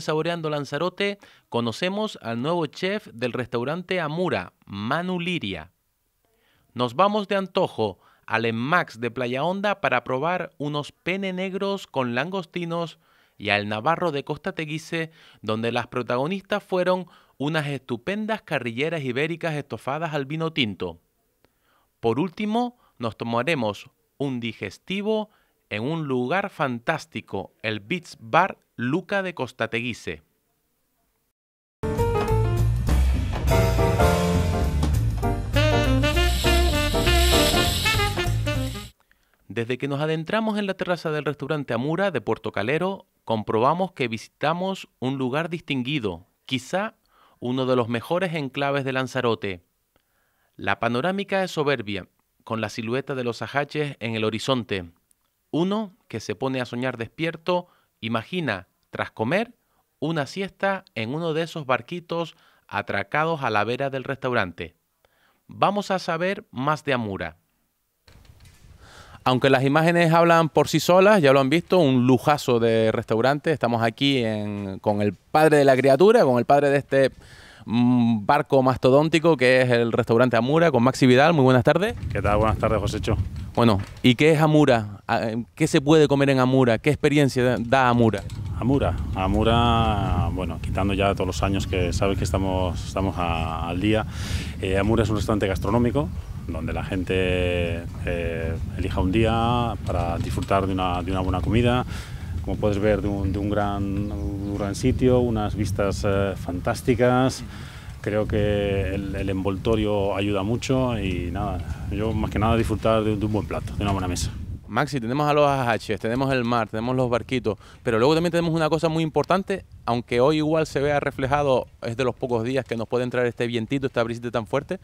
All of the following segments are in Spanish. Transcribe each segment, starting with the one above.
Saboreando Lanzarote, conocemos al nuevo chef del restaurante Amura, Manu Liria. Nos vamos de antojo al Enmax de Playa Honda para probar unos pene negros con langostinos y al Navarro de Costa Teguise, donde las protagonistas fueron unas estupendas carrilleras ibéricas estofadas al vino tinto. Por último, nos tomaremos un digestivo en un lugar fantástico, el Beats Bar Luca de Costateguise. Desde que nos adentramos en la terraza del restaurante Amura de Puerto Calero, comprobamos que visitamos un lugar distinguido, quizá uno de los mejores enclaves de Lanzarote. La panorámica es soberbia, con la silueta de los ajaches en el horizonte, uno que se pone a soñar despierto, imagina, tras comer, una siesta en uno de esos barquitos atracados a la vera del restaurante. Vamos a saber más de Amura. Aunque las imágenes hablan por sí solas, ya lo han visto, un lujazo de restaurante. Estamos aquí con el padre de la criatura, con el padre de este Mm, barco mastodóntico que es el restaurante Amura con Maxi Vidal. Muy buenas tardes. ¿Qué tal? Buenas tardes, Josécho. Bueno, ¿y qué es Amura? Ah, eh, ¿Qué se puede comer en Amura? ¿Qué experiencia da Amura? Amura, Amura, bueno, quitando ya todos los años que sabes que estamos, estamos al día, eh, Amura es un restaurante gastronómico donde la gente eh, elija un día para disfrutar de una, de una buena comida, como puedes ver, de un, gran, sitio, unas vistas eh, fantásticas. Creo que el, envoltorio ayuda mucho y nada, yo más que nada disfrutar de, un buen plato, de una buena mesa. Maxi, tenemos a los ajaches, tenemos el mar, tenemos los barquitos, pero luego también tenemos una cosa muy importante, aunque hoy igual se vea reflejado, es de los pocos días que nos puede entrar este vientito, esta brisita tan fuerte,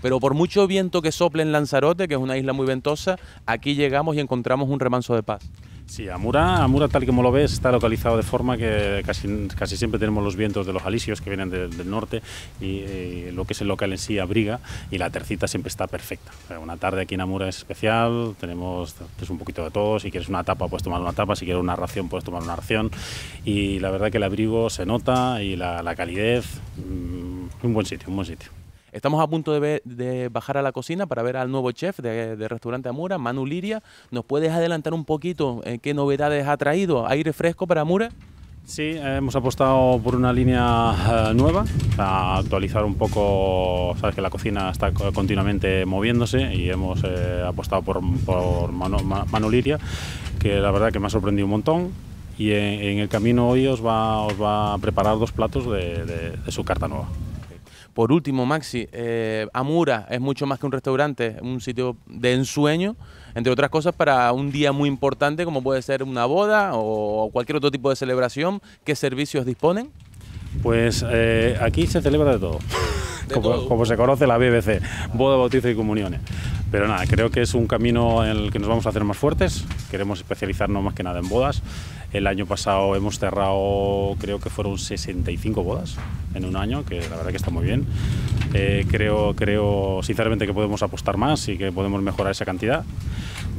pero por mucho viento que sople en Lanzarote, que es una isla muy ventosa, aquí llegamos y encontramos un remanso de paz. Sí, Amura, Amura tal como lo ves está localizado de forma que casi, casi siempre tenemos los vientos de los alisios que vienen del norte y, eh, lo que es el local en sí abriga y la tercita siempre está perfecta. una tarde aquí en Amura es especial, tenemos un poquito de todo, si quieres una tapa puedes tomar una tapa, si quieres una ración puedes tomar una ración y la verdad que el abrigo se nota y la, la calidez, mm, un buen sitio, un buen sitio. Estamos a punto de, bajar a la cocina para ver al nuevo chef de, Restaurante Amura, Manu Liria. ¿Nos puedes adelantar un poquito en eh, qué novedades ha traído? ¿Aire fresco para Amura? Sí, hemos apostado por una línea eh, nueva, para actualizar un poco, sabes que la cocina está continuamente moviéndose y hemos eh, apostado por, por Manu, Liria, que la verdad que me ha sorprendido un montón y en, el camino hoy os va, a preparar dos platos de su carta nueva. Por último, Maxi, eh, Amura es mucho más que un restaurante, un sitio de ensueño, entre otras cosas, para un día muy importante como puede ser una boda o cualquier otro tipo de celebración. ¿Qué servicios disponen? Pues eh, aquí se celebra de todo. Como, se conoce la BBC, boda, bautizo y comuniones. Pero nada, creo que es un camino en el que nos vamos a hacer más fuertes, queremos especializarnos más que nada en bodas el año pasado hemos cerrado, creo que fueron 65 bodas en un año, que la verdad que está muy bien. Eh, creo, creo sinceramente que podemos apostar más y que podemos mejorar esa cantidad,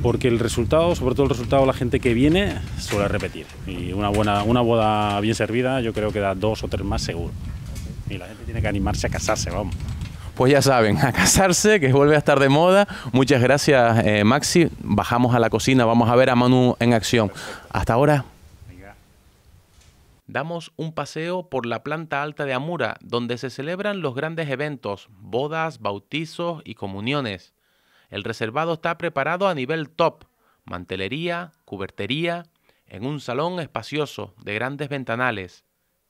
porque el resultado, sobre todo el resultado de la gente que viene, suele repetir. Y una, buena, una boda bien servida yo creo que da dos o tres más seguro. Y la gente tiene que animarse a casarse, vamos pues ya saben, a casarse, que vuelve a estar de moda. Muchas gracias, eh, Maxi. Bajamos a la cocina, vamos a ver a Manu en acción. Hasta ahora damos un paseo por la planta alta de Amura, donde se celebran los grandes eventos, bodas, bautizos y comuniones. El reservado está preparado a nivel top, mantelería, cubertería, en un salón espacioso de grandes ventanales,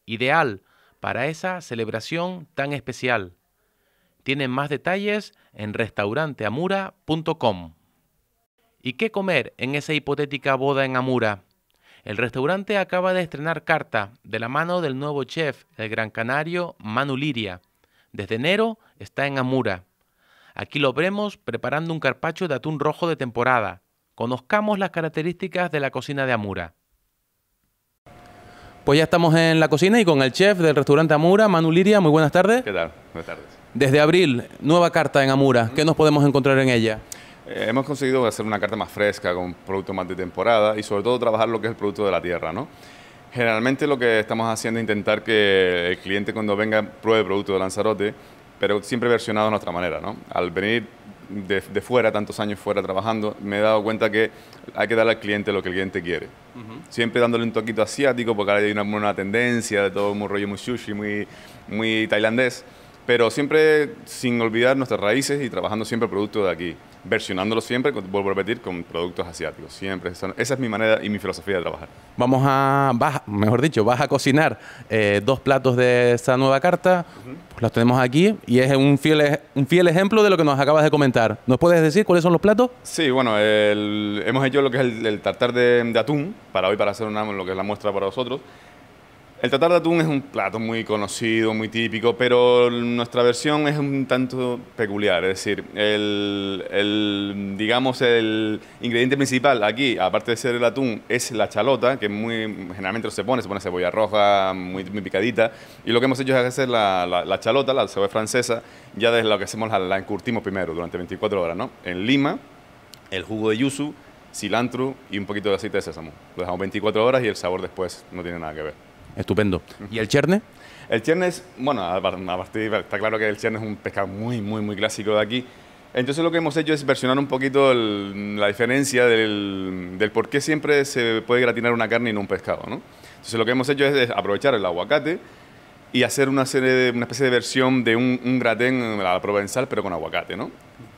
ideal para esa celebración tan especial. Tienen más detalles en restauranteamura.com. ¿Y qué comer en esa hipotética boda en Amura? El restaurante acaba de estrenar carta de la mano del nuevo chef, el gran canario Manu Liria. Desde enero está en Amura. Aquí lo vemos preparando un carpacho de atún rojo de temporada. Conozcamos las características de la cocina de Amura. Pues ya estamos en la cocina y con el chef del restaurante Amura, Manu Liria. Muy buenas tardes. ¿Qué tal? Buenas tardes. Desde abril, nueva carta en Amura. ¿Qué nos podemos encontrar en ella? Eh, hemos conseguido hacer una carta más fresca, con productos más de temporada y sobre todo trabajar lo que es el producto de la tierra, ¿no? Generalmente lo que estamos haciendo es intentar que el cliente cuando venga pruebe el producto de Lanzarote, pero siempre versionado a nuestra manera, ¿no? Al venir de, fuera, tantos años fuera trabajando, me he dado cuenta que hay que darle al cliente lo que el cliente quiere. Siempre dándole un toquito asiático, porque ahora hay una, tendencia de todo un rollo muy sushi, muy, muy tailandés pero siempre sin olvidar nuestras raíces y trabajando siempre producto de aquí, versionándolo siempre, vuelvo a repetir, con productos asiáticos, siempre. Esa, es mi manera y mi filosofía de trabajar. Vamos a, mejor dicho, vas a cocinar eh, dos platos de esta nueva carta, los tenemos aquí y es un fiel, un fiel ejemplo de lo que nos acabas de comentar. ¿Nos puedes decir cuáles son los platos? Sí, bueno, hemos hecho lo que es el, tartar de, atún para hoy, para hacer una, lo que es la muestra para vosotros. El tatar de atún es un plato muy conocido, muy típico, pero nuestra versión es un tanto peculiar. Es decir, el, digamos, el ingrediente principal aquí, aparte de ser el atún, es la chalota, que muy generalmente se pone, se pone cebolla roja, muy, picadita. Y lo que hemos hecho es hacer la, chalota, la cebolla francesa, ya desde lo que hacemos la, la encurtimos primero durante 24 horas, ¿no? En Lima, el jugo de yuzu, cilantro y un poquito de aceite de sésamo. Lo dejamos 24 horas y el sabor después no tiene nada que ver. Estupendo. ¿Y el cherne? El cherne es, bueno, está claro que el cherne es un pescado muy, muy, muy clásico de aquí. Entonces lo que hemos hecho es versionar un poquito la diferencia del, del, por qué siempre se puede gratinar una carne y no un pescado. ¿no? Entonces lo que hemos hecho es, aprovechar el aguacate y hacer una, serie de, una especie de versión de un, un gratén a la provenzal, pero con aguacate. ¿no?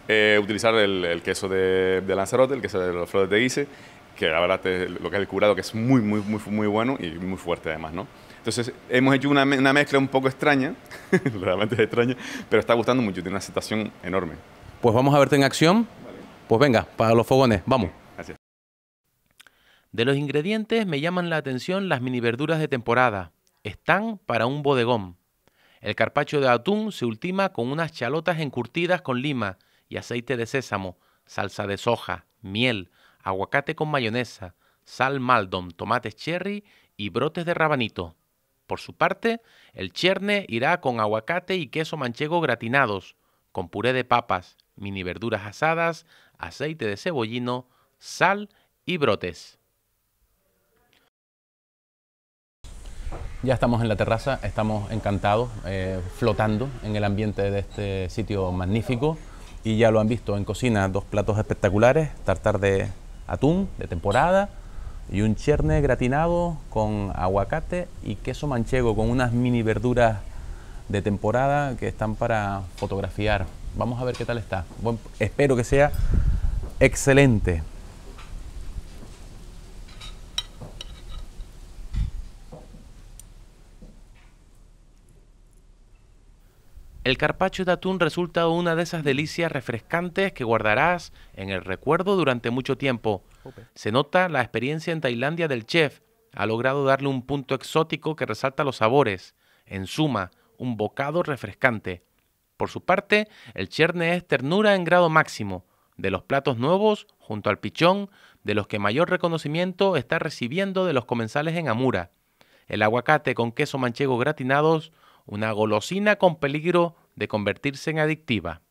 Eh, utilizar el, queso de, de, Lanzarote, el queso de los flores de guise, que la verdad es lo que es el curado, que es muy, muy, muy, muy bueno y muy fuerte además, ¿no? Entonces hemos hecho una, una mezcla un poco extraña, realmente es extraña, pero está gustando mucho, tiene una aceptación enorme. Pues vamos a verte en acción. Pues venga, para los fogones, vamos. De los ingredientes me llaman la atención las mini verduras de temporada. Están para un bodegón. El carpacho de atún se ultima con unas chalotas encurtidas con lima y aceite de sésamo, salsa de soja, miel, aguacate con mayonesa, sal maldon, tomates cherry y brotes de rabanito. Por su parte, el cherne irá con aguacate y queso manchego gratinados, con puré de papas, mini verduras asadas, aceite de cebollino, sal y brotes. Ya estamos en la terraza, estamos encantados, eh, flotando en el ambiente de este sitio magnífico y ya lo han visto en cocina, dos platos espectaculares, tartar de atún de temporada y un cherne gratinado con aguacate y queso manchego con unas mini verduras de temporada que están para fotografiar. Vamos a ver qué tal está. espero que sea excelente. El carpacho de atún resulta una de esas delicias refrescantes que guardarás en el recuerdo durante mucho tiempo. Se nota la experiencia en Tailandia del chef. Ha logrado darle un punto exótico que resalta los sabores. En suma, un bocado refrescante. Por su parte, el cherne es ternura en grado máximo. De los platos nuevos, junto al pichón, de los que mayor reconocimiento está recibiendo de los comensales en Amura. El aguacate con queso manchego gratinados una golosina con peligro de convertirse en adictiva.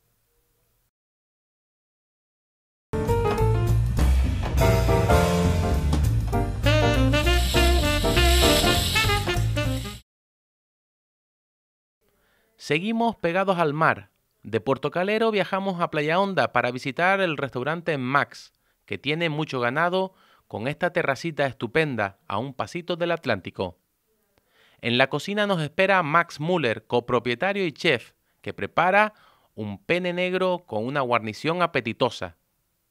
Seguimos pegados al mar. De Puerto Calero viajamos a Playa Honda para visitar el restaurante Max, que tiene mucho ganado con esta terracita estupenda a un pasito del Atlántico. En la cocina nos espera Max Muller, copropietario y chef, que prepara un pene negro con una guarnición apetitosa.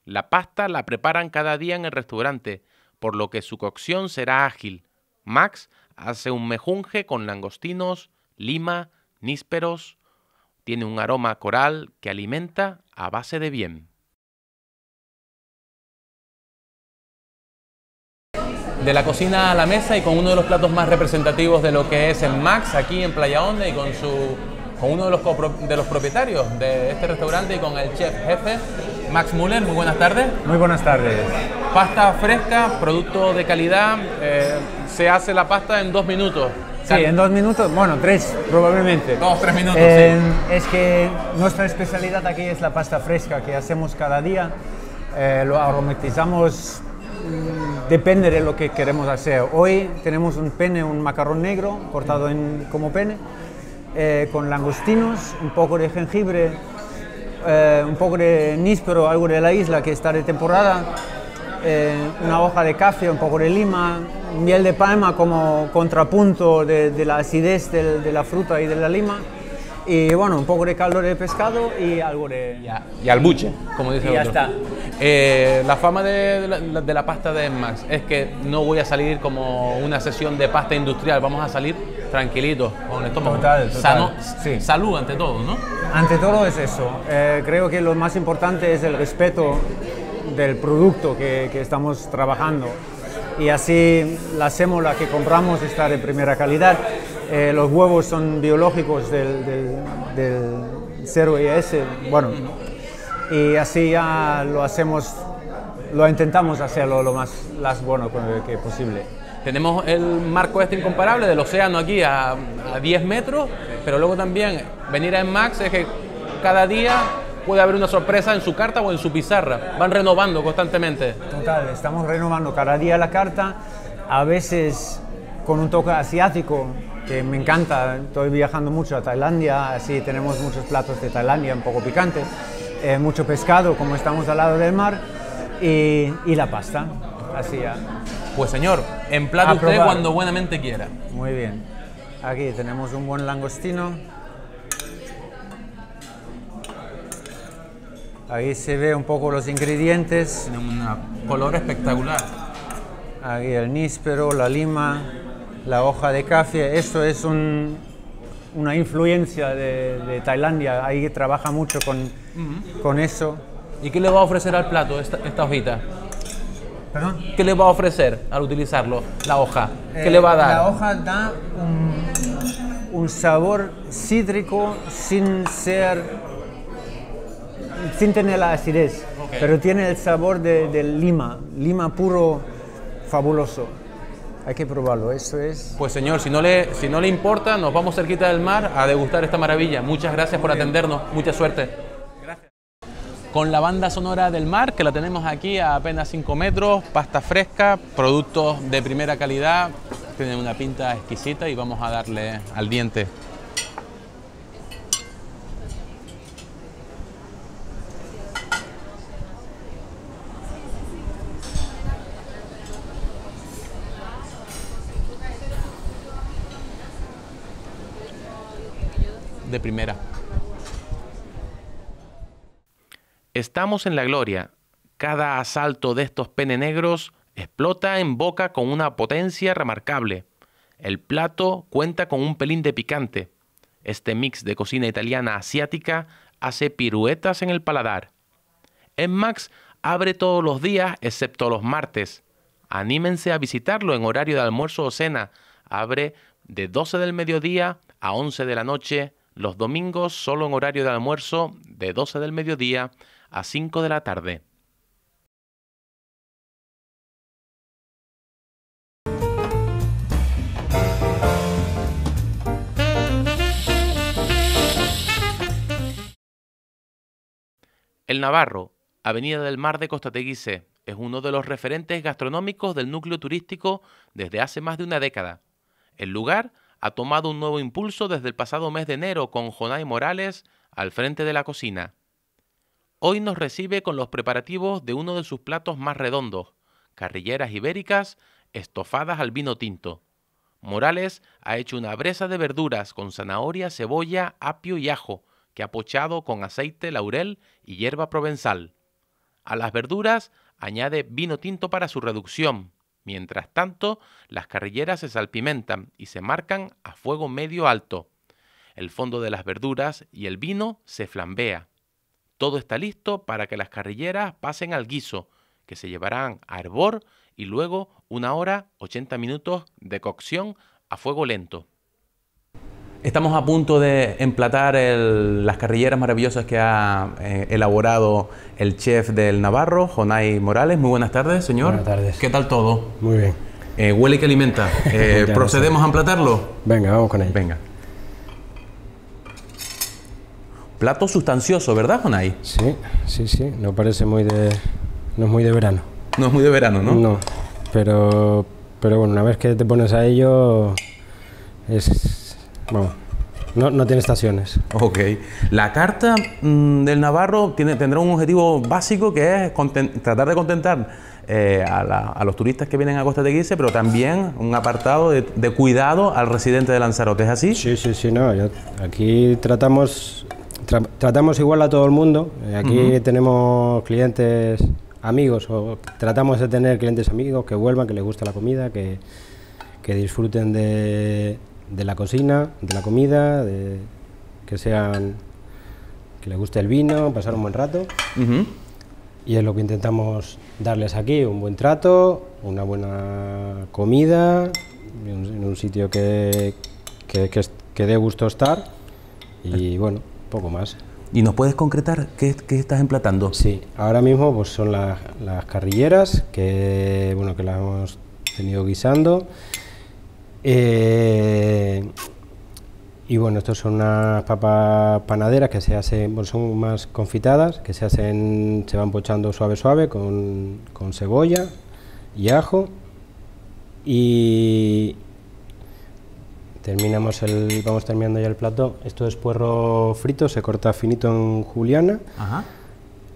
La pasta la preparan cada día en el restaurante, por lo que su cocción será ágil. Max hace un mejunje con langostinos, lima, nísperos. Tiene un aroma coral que alimenta a base de bien. de la cocina a la mesa y con uno de los platos más representativos de lo que es el Max aquí en Playa Onda y con su con uno de los, propietarios de este restaurante y con el chef jefe, Max Müller. Muy buenas tardes. Muy buenas tardes. Pasta fresca, producto de calidad, eh, se hace la pasta en dos minutos. Sí, en dos minutos, bueno, tres probablemente. Dos, tres minutos, Es que nuestra especialidad aquí es la pasta fresca que hacemos cada día. Eh, lo aromatizamos Depende de lo que queremos hacer. Hoy tenemos un pene, un macarrón negro cortado como pene, eh, con langostinos, un poco de jengibre, eh, un poco de níspero, algo de la isla que está de temporada, eh, una hoja de café, un poco de lima, miel de palma como contrapunto de, la acidez de la fruta y de la lima y bueno, un poco de calor de pescado y algo de... y al buche, como dice el otro. ya está. Eh, la fama de la, pasta de Max es que no voy a salir como una sesión de pasta industrial, vamos a salir tranquilitos, con estómago Sano, salud ante todo, ¿no? Ante todo es eso. Eh, creo que lo más importante es el respeto del producto que, que estamos trabajando y así la sémola que compramos está de primera calidad eh, los huevos son biológicos del, del, del 0 bueno, y así ya lo hacemos, lo intentamos hacerlo lo más, las bueno que posible. Tenemos el marco este incomparable del océano aquí a, 10 metros, pero luego también venir a Max es que cada día puede haber una sorpresa en su carta o en su pizarra. Van renovando constantemente. Total, estamos renovando cada día la carta. A veces con un toque asiático que me encanta. Estoy viajando mucho a Tailandia, así tenemos muchos platos de Tailandia un poco picantes, eh, mucho pescado como estamos al lado del mar y, la pasta, así Pues señor, emplate usted cuando buenamente quiera. Muy bien. Aquí tenemos un buen langostino. Ahí se ve un poco los ingredientes. Tiene un color espectacular. Aquí el níspero, la lima, la hoja de café, eso es una influencia de, Tailandia, ahí trabaja mucho con, eso. ¿Y qué le va a ofrecer al plato esta, hojita? ¿Perdón? ¿Qué le va a ofrecer al utilizarlo la hoja? ¿Qué le va a eh, dar? La hoja da un, sabor cítrico sin ser sin tener la acidez, pero tiene el sabor de, de lima, lima puro fabuloso. Hay que probarlo, eso es. Pues señor, si no le, si no le importa, nos vamos cerquita del mar a degustar esta maravilla. Muchas gracias por atendernos, mucha suerte. Gracias. Con la banda sonora del mar, que la tenemos aquí a apenas 5 metros, pasta fresca, productos de primera calidad, tienen una pinta exquisita y vamos a darle al diente. de primera. Estamos en la gloria. Cada asalto de estos pene negros explota en boca con una potencia remarcable. El plato cuenta con un pelín de picante. Este mix de cocina italiana asiática hace piruetas en el paladar. En Max abre todos los días excepto los martes. Anímense a visitarlo en horario de almuerzo o cena. Abre de 12 del mediodía a 11 de la noche los domingos solo en horario de almuerzo de 12 del mediodía a 5 de la tarde. El Navarro, Avenida del Mar de Costa Teguise, es uno de los referentes gastronómicos del núcleo turístico desde hace más de una década. El lugar ha tomado un nuevo impulso desde el pasado mes de enero con Jonay Morales al frente de la cocina. Hoy nos recibe con los preparativos de uno de sus platos más redondos, carrilleras ibéricas estofadas al vino tinto. Morales ha hecho una bresa de verduras con zanahoria, cebolla, apio y ajo, que ha pochado con aceite, laurel y hierba provenzal. A las verduras añade vino tinto para su reducción, Mientras tanto, las carrilleras se salpimentan y se marcan a fuego medio alto. El fondo de las verduras y el vino se flambea. Todo está listo para que las carrilleras pasen al guiso, que se llevarán a hervor y luego una hora ochenta minutos de cocción a fuego lento. Estamos a punto de emplatar las carrilleras maravillosas que ha eh, elaborado el chef del Navarro, Jonay Morales. Muy buenas tardes, señor. Buenas tardes. ¿Qué tal todo? Muy bien. Eh, huele que alimenta. Eh, ¿Procedemos a emplatarlo? Venga, vamos con él. Venga. Plato sustancioso, ¿verdad, Jonay? Sí, sí, sí. No parece muy de... No es muy de verano. No es muy de verano, ¿no? No, pero... Pero bueno, una vez que te pones a ello... Es no, no, tiene estaciones. Ok. La carta mm, del Navarro tiene, tendrá un objetivo básico que es tratar de contentar eh, a, los turistas que vienen a Costa de Guise... pero también un apartado de, cuidado al residente de Lanzarote. ¿Es así? Sí, sí, sí. No, aquí tratamos, tratamos igual a todo el mundo. Eh, aquí tenemos clientes amigos o tratamos de tener clientes amigos que vuelvan, que les gusta la comida, que disfruten de de la cocina, de la comida, de que sean que les guste el vino, pasar un buen rato. Y es lo que intentamos darles aquí, un buen trato, una buena comida, en, un sitio que, que, que, dé gusto estar y bueno, poco más. ¿Y nos puedes concretar qué, qué estás emplatando? Sí, ahora mismo pues son las, las carrilleras que, bueno, que las hemos tenido guisando. Eh, y bueno, estas son unas papas panaderas que se hacen, son más confitadas, que se hacen, se van pochando suave suave con, cebolla y ajo. Y terminamos el, vamos terminando ya el plato. Esto es puerro frito, se corta finito en juliana.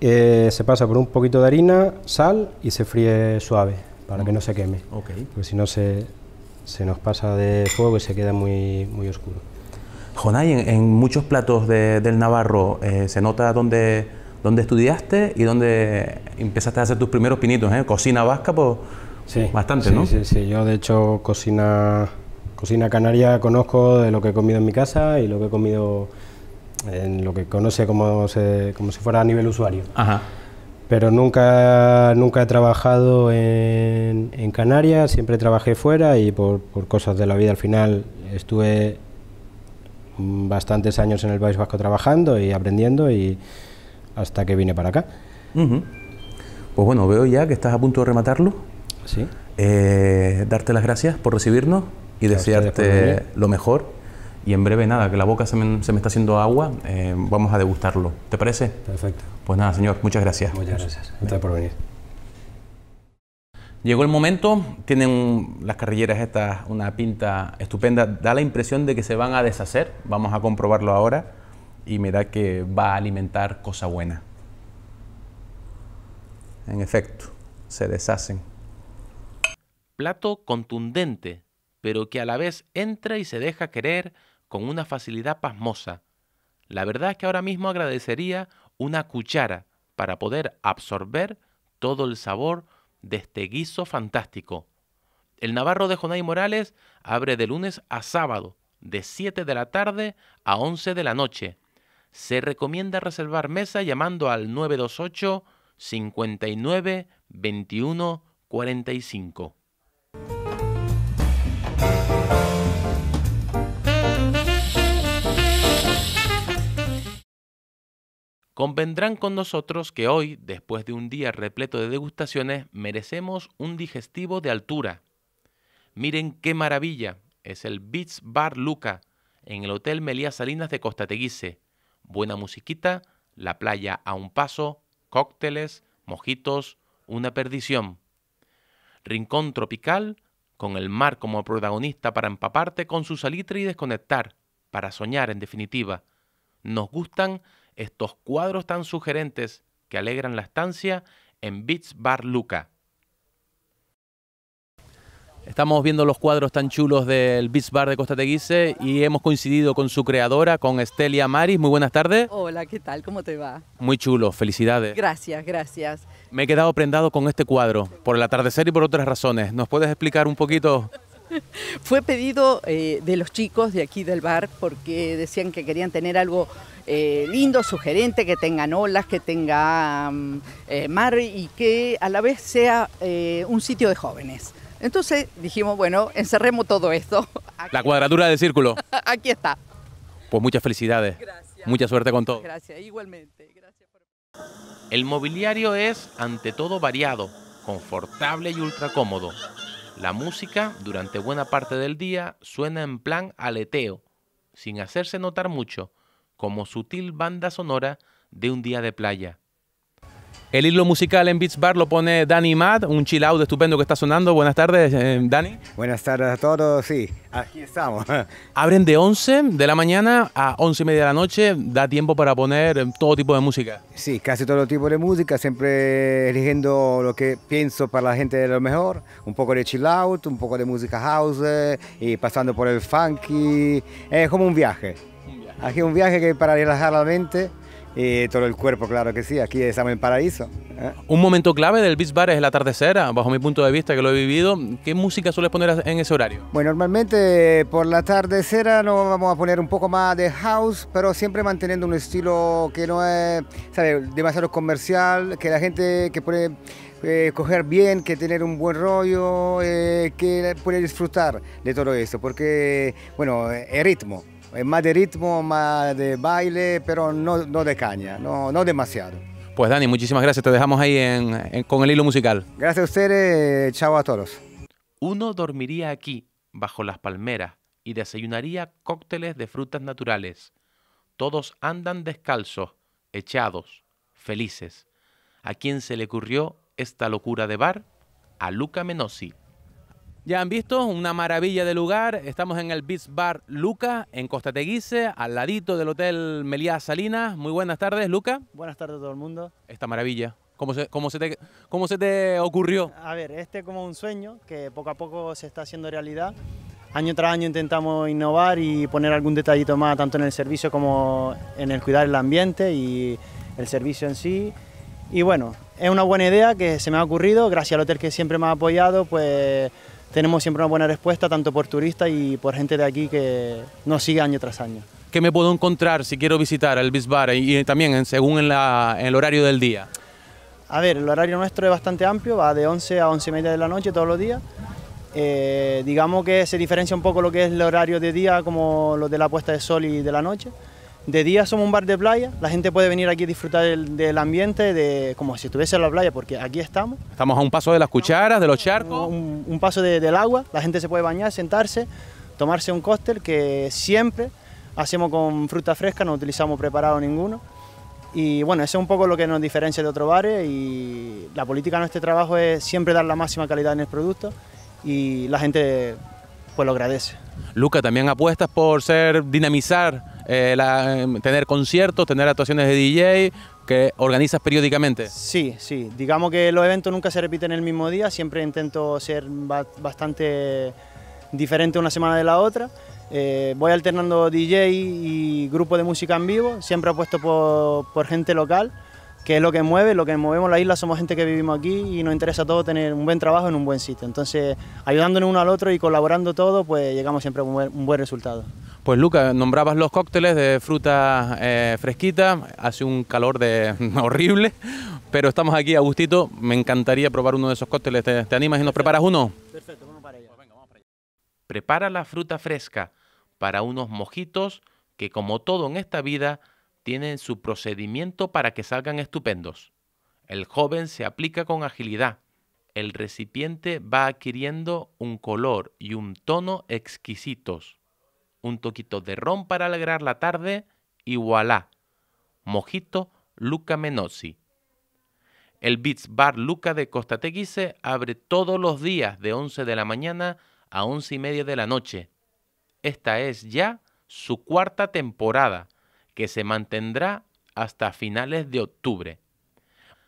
Eh, se pasa por un poquito de harina, sal y se fríe suave para mm. que no se queme. Porque si no se, se nos pasa de fuego y se queda muy, muy oscuro. Jonay, en, muchos platos del Navarro eh, se nota dónde, dónde estudiaste y dónde empezaste a hacer tus primeros pinitos, ¿eh? Cocina vasca, pues bastante, ¿no? Sí, sí, yo de hecho cocina, cocina canaria conozco de lo que he comido en mi casa y lo que he comido en lo que conoce como, como si fuera a nivel usuario. Ajá pero nunca, nunca he trabajado en, Canarias, siempre trabajé fuera y por, cosas de la vida al final estuve bastantes años en el País Vasco trabajando y aprendiendo y hasta que vine para acá. Pues bueno, veo ya que estás a punto de rematarlo. Sí. Eh, darte las gracias por recibirnos y desearte lo mejor y en breve nada, que la boca se me, se me está haciendo agua, eh, vamos a degustarlo. ¿Te parece? Perfecto. Pues nada, señor, muchas gracias. Muchas gracias. Gracias por venir. Llegó el momento, tienen las carrilleras estas una pinta estupenda, da la impresión de que se van a deshacer, vamos a comprobarlo ahora y me da que va a alimentar cosa buena. En efecto, se deshacen. Plato contundente, pero que a la vez entra y se deja querer con una facilidad pasmosa. La verdad es que ahora mismo agradecería una cuchara para poder absorber todo el sabor de este guiso fantástico. El Navarro de Jonay Morales abre de lunes a sábado, de 7 de la tarde a 11 de la noche. Se recomienda reservar mesa llamando al 928 59 21 45. Convendrán con nosotros que hoy, después de un día repleto de degustaciones, merecemos un digestivo de altura. Miren qué maravilla, es el Beats Bar Luca, en el Hotel Melías Salinas de Costa Teguise. Buena musiquita, la playa a un paso, cócteles, mojitos, una perdición. Rincón tropical, con el mar como protagonista para empaparte con su salitre y desconectar, para soñar en definitiva. Nos gustan estos cuadros tan sugerentes que alegran la estancia en Beats Bar Luca. Estamos viendo los cuadros tan chulos del Bits Bar de Costa Teguise y hemos coincidido con su creadora, con Estelia Maris. Muy buenas tardes. Hola, ¿qué tal? ¿Cómo te va? Muy chulo, felicidades. Gracias, gracias. Me he quedado prendado con este cuadro, por el atardecer y por otras razones. ¿Nos puedes explicar un poquito? Fue pedido eh, de los chicos de aquí del bar porque decían que querían tener algo eh, lindo, sugerente, que tengan olas, que tenga mm, eh, mar y que a la vez sea eh, un sitio de jóvenes. Entonces dijimos, bueno, encerremos todo esto. La cuadratura del círculo. Aquí está. Pues muchas felicidades. Mucha suerte con todo. Gracias, igualmente. Gracias por... El mobiliario es, ante todo, variado, confortable y ultra cómodo. La música, durante buena parte del día, suena en plan aleteo, sin hacerse notar mucho como sutil banda sonora de un día de playa. El hilo musical en Beats Bar lo pone Dani Mad, un chill out estupendo que está sonando. Buenas tardes, eh, Dani. Buenas tardes a todos, sí, aquí estamos. Abren de 11 de la mañana a 11 y media de la noche, da tiempo para poner eh, todo tipo de música. Sí, casi todo tipo de música, siempre eligiendo lo que pienso para la gente de lo mejor, un poco de chill out, un poco de música house eh, y pasando por el funky, es como un viaje. Aquí un viaje que para relajar la mente y todo el cuerpo, claro que sí, aquí estamos en paraíso. ¿eh? Un momento clave del Beach Bar es el atardecer, ah, bajo mi punto de vista que lo he vivido. ¿Qué música sueles poner en ese horario? Bueno, normalmente eh, por la tardecera nos vamos a poner un poco más de house, pero siempre manteniendo un estilo que no es ¿sabes? demasiado comercial, que la gente que puede escoger eh, coger bien, que tener un buen rollo, que puede disfrutar de todo eso, porque, bueno, el ritmo es eh, más de ritmo, más de baile, pero no, no de caña, no, no demasiado. Pues Dani, muchísimas gracias. Te dejamos ahí en, con el hilo musical. Gracias a ustedes. Eh, chao a todos. Uno dormiría aquí, bajo las palmeras, y desayunaría cócteles de frutas naturales. Todos andan descalzos, echados, felices. ¿A quién se le ocurrió esta locura de bar? A Luca Menossi. Ya han visto, una maravilla de lugar. Estamos en el Beach Bar Luca, en Costa Teguise, al ladito del Hotel Meliá Salinas. Muy buenas tardes, Luca. Buenas tardes a todo el mundo. Esta maravilla. ¿Cómo se, cómo, se te, ¿Cómo se te ocurrió? A ver, este como un sueño que poco a poco se está haciendo realidad. Año tras año intentamos innovar y poner algún detallito más, tanto en el servicio como en el cuidar el ambiente y el servicio en sí. Y bueno, es una buena idea que se me ha ocurrido, gracias al hotel que siempre me ha apoyado, pues tenemos siempre una buena respuesta, tanto por turistas y por gente de aquí que nos sigue año tras año. ¿Qué me puedo encontrar si quiero visitar el Bisbar y también según en la, en el horario del día? A ver, el horario nuestro es bastante amplio, va de 11 a 11 y media de la noche todos los días. Eh, digamos que se diferencia un poco lo que es el horario de día como lo de la puesta de sol y de la noche. De día somos un bar de playa, la gente puede venir aquí a disfrutar del, ambiente de, como si estuviese en la playa, porque aquí estamos. Estamos a un paso de las cucharas, de los charcos. Un, paso del agua, la gente se puede bañar, sentarse, tomarse un cóctel que siempre hacemos con fruta fresca, no utilizamos preparado ninguno. Y bueno, eso es un poco lo que nos diferencia de otros bares y la política de nuestro trabajo es siempre dar la máxima calidad en el producto y la gente pues lo agradece. Luca, también apuestas por ser, dinamizar eh, la, em, tener conciertos, tener actuaciones de DJ, que organizas periódicamente. Sí, sí. Digamos que los eventos nunca se repiten el mismo día, siempre intento ser bastante diferente una semana de la otra. Eh, voy alternando DJ y grupo de música en vivo, siempre apuesto por gente local que es lo que mueve, lo que movemos la isla, somos gente que vivimos aquí y nos interesa a todos tener un buen trabajo en un buen sitio. Entonces, ayudándonos uno al otro y colaborando todos, pues llegamos siempre a un buen, resultado. Pues Luca, nombrabas los cócteles de fruta eh, fresquita, hace un calor de horrible, pero estamos aquí a gustito, me encantaría probar uno de esos cócteles, ¿te, animas y nos preparas uno? Perfecto, uno para ella. Pues vamos para allá. Prepara la fruta fresca para unos mojitos que como todo en esta vida tienen su procedimiento para que salgan estupendos. El joven se aplica con agilidad. El recipiente va adquiriendo un color y un tono exquisitos. Un toquito de ron para alegrar la tarde y voilà. Mojito Luca Menozzi. El Beats Bar Luca de Costa Teguise abre todos los días de 11 de la mañana a 11 y media de la noche. Esta es ya su cuarta temporada que se mantendrá hasta finales de octubre.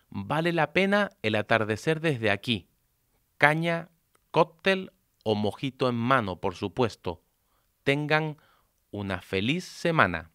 Vale la pena el atardecer desde aquí. Caña, cóctel o mojito en mano, por supuesto. Tengan una feliz semana.